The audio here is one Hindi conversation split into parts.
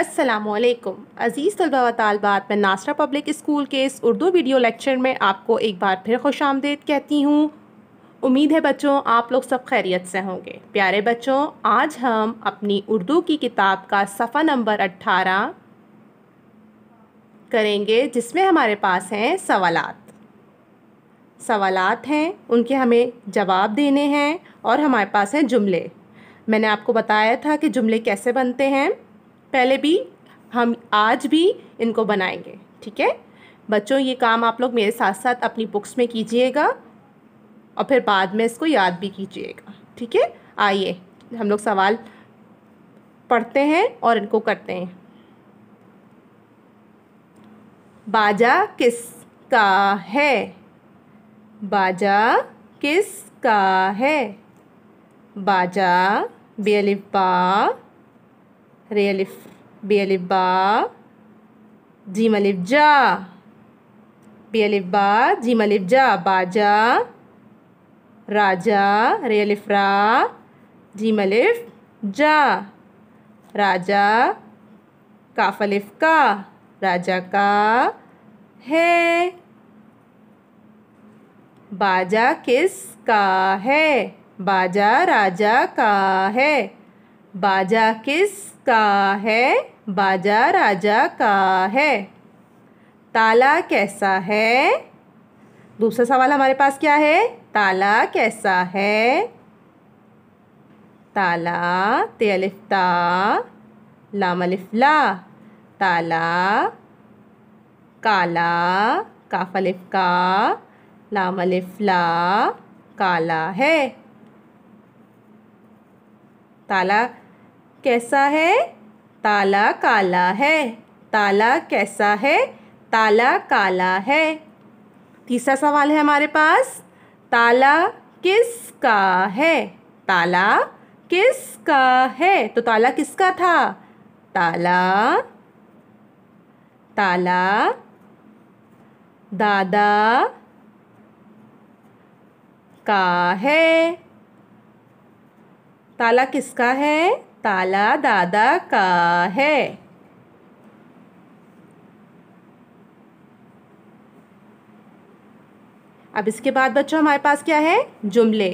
असलकुम अज़ीज़ तलबा तालबात मैं नासरा पब्लिक स्कूल के इस उर्दू वीडियो लेक्चर में आपको एक बार फिर खुश आमदेद कहती हूँ उम्मीद है बच्चों आप लोग सब खैरियत से होंगे प्यारे बच्चों आज हम अपनी उर्दू की किताब का सफ़ा नंबर अट्ठारह करेंगे जिसमें हमारे पास हैं सवाल सवालत हैं उनके हमें जवाब देने हैं और हमारे पास हैं जुमले मैंने आपको बताया था कि जुमले कैसे बनते हैं पहले भी हम आज भी इनको बनाएंगे ठीक है बच्चों ये काम आप लोग मेरे साथ साथ अपनी बुक्स में कीजिएगा और फिर बाद में इसको याद भी कीजिएगा ठीक है आइए हम लोग सवाल पढ़ते हैं और इनको करते हैं बाजा किस का है बाजा किस का है बाजा बेलिपा रे अलिफ बे अलिफ बा जीम अलिफ जा बे अलिफ बा जीम अलिफ जा बाजा राजा रे अलिफ रा जीम अलिफ जा राजा काफ अलिफ का राजा का है बाजा किस का है बाजा राजा का है बाजा किस का है बाजा राजा का है ताला कैसा है दूसरा सवाल हमारे पास क्या है ताला कैसा है ताला ते अलिफ लाम अलिफ ताला काला काफ अलिफ का लाम अलिफ काला है ताला कैसा है ताला काला है ताला कैसा है ताला काला है तीसरा सवाल है हमारे पास ताला किसका है ताला किसका है तो ताला किसका था ताला ताला दादा का है ताला किसका है ताला दादा का है अब इसके बाद बच्चों हमारे पास क्या है जुमले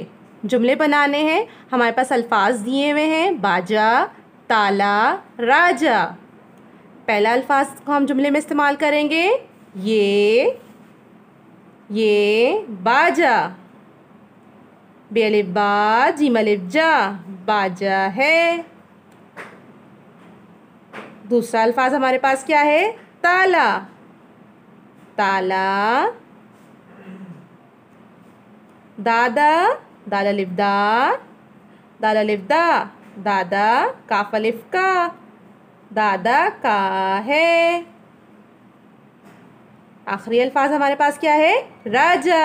जुमले बनाने हैं हमारे पास अल्फाज दिए हुए हैं बाजा ताला राजा पहला अल्फाज को हम जुमले में इस्तेमाल करेंगे ये ये बाजा बेलिब बा जी मलिब जा बाजा है दूसरा अल्फाज हमारे पास क्या है ताला ताला दादा दादा लिफदा दादा लिफदा दादा काफा अलिफ का दादा का है आखिरी अल्फाज हमारे पास क्या है राजा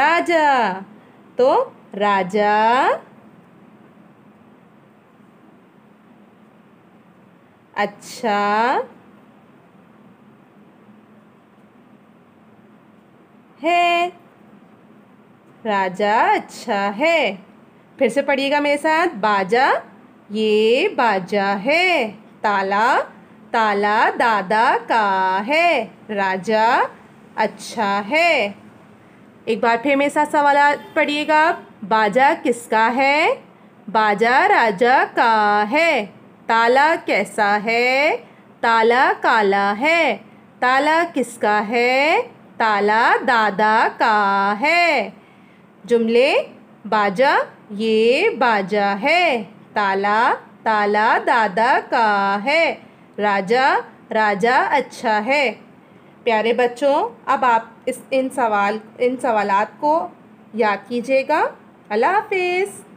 राजा तो राजा अच्छा है राजा अच्छा है फिर से पढ़िएगा मेरे साथ बाजा ये बाजा है ताला ताला दादा का है राजा अच्छा है एक बार फिर मेरे साथ सवाल पढ़िएगा बाजा किसका है बाजा राजा का है ताला कैसा है ताला काला है ताला किसका है ताला दादा का है जुमले बाजा ये बाजा है ताला ताला दादा का है राजा राजा अच्छा है प्यारे बच्चों अब आप इस इन सवाल इन सवालात को याद कीजिएगा अल्लाह हाफिज़